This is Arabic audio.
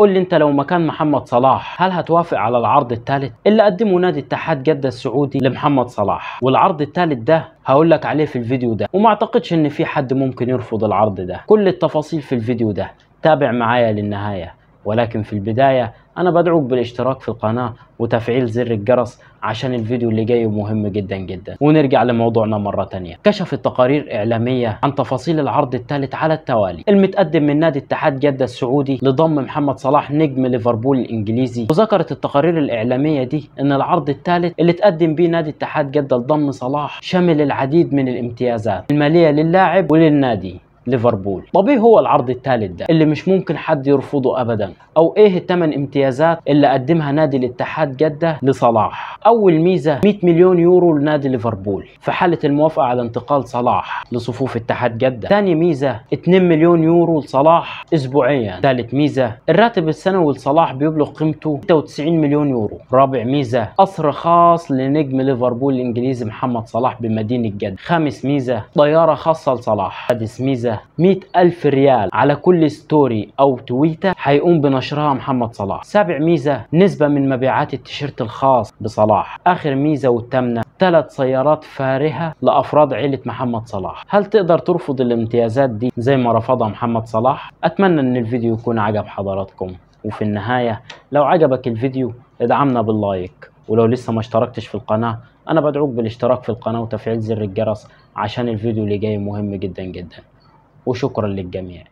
قول لي انت لو مكان محمد صلاح هل هتوافق على العرض الثالث اللي قدمه نادي اتحاد جده السعودي لمحمد صلاح والعرض الثالث ده هقول لك عليه في الفيديو ده وما اعتقدش ان في حد ممكن يرفض العرض ده كل التفاصيل في الفيديو ده تابع معايا للنهايه ولكن في البدايه انا بدعوك بالاشتراك في القناة وتفعيل زر الجرس عشان الفيديو اللي جاي مهم جدا جدا ونرجع لموضوعنا مرة تانية كشفت تقارير اعلامية عن تفاصيل العرض الثالث على التوالي المتقدم من نادي اتحاد جدة السعودي لضم محمد صلاح نجم ليفربول الانجليزي وذكرت التقارير الاعلامية دي ان العرض الثالث اللي تقدم بيه نادي اتحاد جدة لضم صلاح شمل العديد من الامتيازات المالية للاعب وللنادي ليفربول طب ايه هو العرض الثالث ده اللي مش ممكن حد يرفضه ابدا او ايه الثمان امتيازات اللي قدمها نادي الاتحاد جده لصلاح اول ميزه 100 مليون يورو لنادي ليفربول في حاله الموافقه على انتقال صلاح لصفوف اتحاد جده ثاني ميزه 2 مليون يورو لصلاح اسبوعيا ثالث ميزه الراتب السنوي لصلاح بيبلغ قيمته 96 مليون يورو رابع ميزه قصر خاص لنجم ليفربول الانجليزي محمد صلاح بمدينه جده خامس ميزه طياره خاصه لصلاح سادس ميزه 100 ألف ريال على كل ستوري أو تويتة هيقوم بنشرها محمد صلاح سابع ميزة نسبة من مبيعات التيشيرت الخاص بصلاح آخر ميزة والثامنه ثلاث سيارات فارهة لأفراد عيلة محمد صلاح هل تقدر ترفض الامتيازات دي زي ما رفضها محمد صلاح؟ أتمنى أن الفيديو يكون عجب حضراتكم وفي النهاية لو عجبك الفيديو ادعمنا باللايك ولو لسه ما اشتركتش في القناة أنا بدعوك بالاشتراك في القناة وتفعيل زر الجرس عشان الفيديو اللي جاي مهم جدا جدا وشكرا للجميع